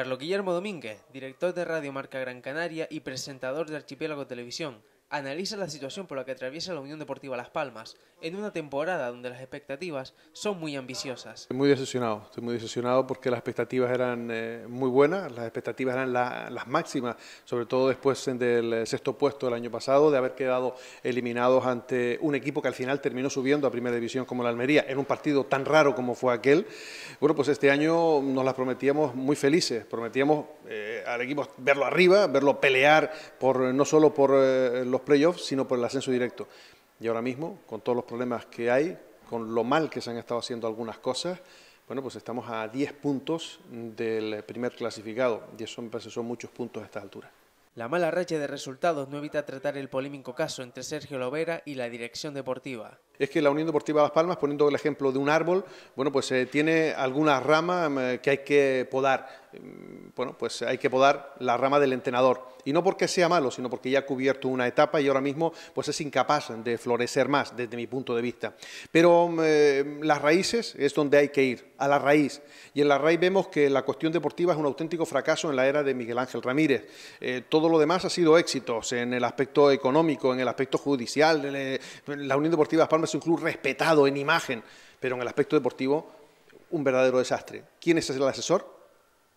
Carlos Guillermo Domínguez, director de Radio Marca Gran Canaria y presentador de Archipiélago Televisión, analiza la situación por la que atraviesa la Unión Deportiva Las Palmas, en una temporada donde las expectativas son muy ambiciosas. Estoy muy decepcionado, estoy muy decepcionado porque las expectativas eran eh, muy buenas, las expectativas eran las máximas, sobre todo después del eh, sexto puesto del año pasado, de haber quedado eliminados ante un equipo que al final terminó subiendo a Primera División como la Almería, en un partido tan raro como fue aquel. Bueno, pues este año nos las prometíamos muy felices, prometíamos... Eh, al equipo, verlo arriba, verlo pelear por, eh, no solo por eh, los playoffs, sino por el ascenso directo. Y ahora mismo, con todos los problemas que hay, con lo mal que se han estado haciendo algunas cosas, bueno, pues estamos a 10 puntos del primer clasificado, y eso me parece son muchos puntos a esta altura. La mala racha de resultados no evita tratar el polémico caso entre Sergio Lovera y la dirección deportiva es que la Unión Deportiva Las Palmas, poniendo el ejemplo de un árbol, bueno, pues eh, tiene alguna rama em, eh, que hay que podar. Em, bueno, pues eh, hay que podar la rama del entrenador. Y no porque sea malo, sino porque ya ha cubierto una etapa y ahora mismo pues es incapaz de florecer más, desde mi punto de vista. Pero em, las raíces es donde hay que ir, a la raíz. Y en la raíz vemos que la cuestión deportiva es un auténtico fracaso en la era de Miguel Ángel Ramírez. todo lo demás ha sido éxitos en el aspecto económico, en el aspecto judicial. la Unión Deportiva Las Palmas un club respetado en imagen, pero en el aspecto deportivo, un verdadero desastre. ¿Quién es el asesor?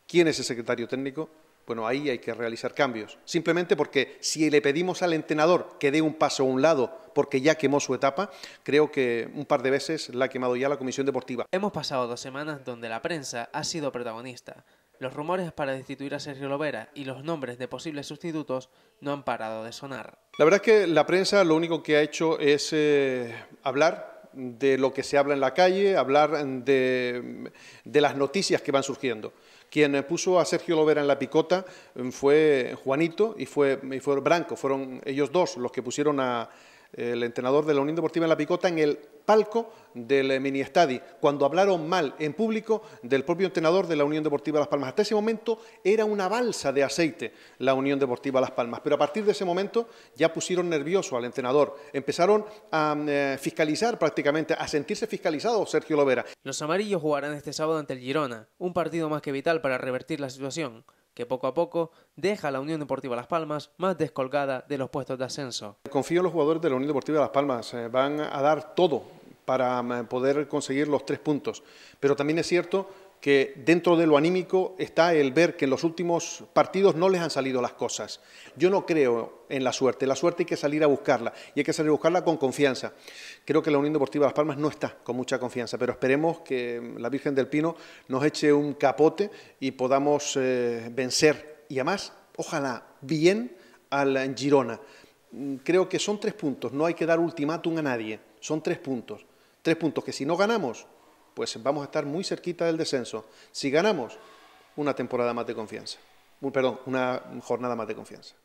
¿Quién es el secretario técnico? Bueno, ahí hay que realizar cambios. Simplemente porque si le pedimos al entrenador que dé un paso a un lado porque ya quemó su etapa, creo que un par de veces la ha quemado ya la Comisión Deportiva. Hemos pasado dos semanas donde la prensa ha sido protagonista. Los rumores para destituir a Sergio Lovera y los nombres de posibles sustitutos no han parado de sonar. La verdad es que la prensa lo único que ha hecho es eh, hablar de lo que se habla en la calle, hablar de, las noticias que van surgiendo. Quien puso a Sergio Lovera en la picota eh, fue Juanito y fue Branco, fueron ellos dos los que pusieron a, el entrenador de la Unión Deportiva en La Picota, en el palco del eh, mini-estadi, cuando hablaron mal en público del propio entrenador de la Unión Deportiva Las Palmas. Hasta ese momento era una balsa de aceite la Unión Deportiva Las Palmas, pero a partir de ese momento ya pusieron nervioso al entrenador, empezaron a mm, eh, fiscalizar prácticamente, a sentirse fiscalizado Sergio Lovera. Los amarillos jugarán este sábado ante el Girona, un partido más que vital para revertir la situación que poco a poco deja a la Unión Deportiva Las Palmas más descolgada de los puestos de ascenso. Confío en los jugadores de la Unión Deportiva Las Palmas, eh, van a dar todo para eh, poder conseguir los tres puntos, pero también es cierto que dentro de lo anímico está el ver que en los últimos partidos no les han salido las cosas. Yo no creo en la suerte, la suerte hay que salir a buscarla y hay que salir a buscarla con confianza. Creo que la Unión Deportiva de Las Palmas no está con mucha confianza, pero esperemos que la Virgen del Pino nos eche un capote y podamos eh, vencer y además, ojalá, bien al Girona. Mm, creo que son tres puntos, no hay que dar ultimátum a nadie, son tres puntos. Tres puntos que si no ganamos, pues vamos a estar muy cerquita del descenso. Si ganamos, una temporada más de confianza. Perdón, una jornada más de confianza.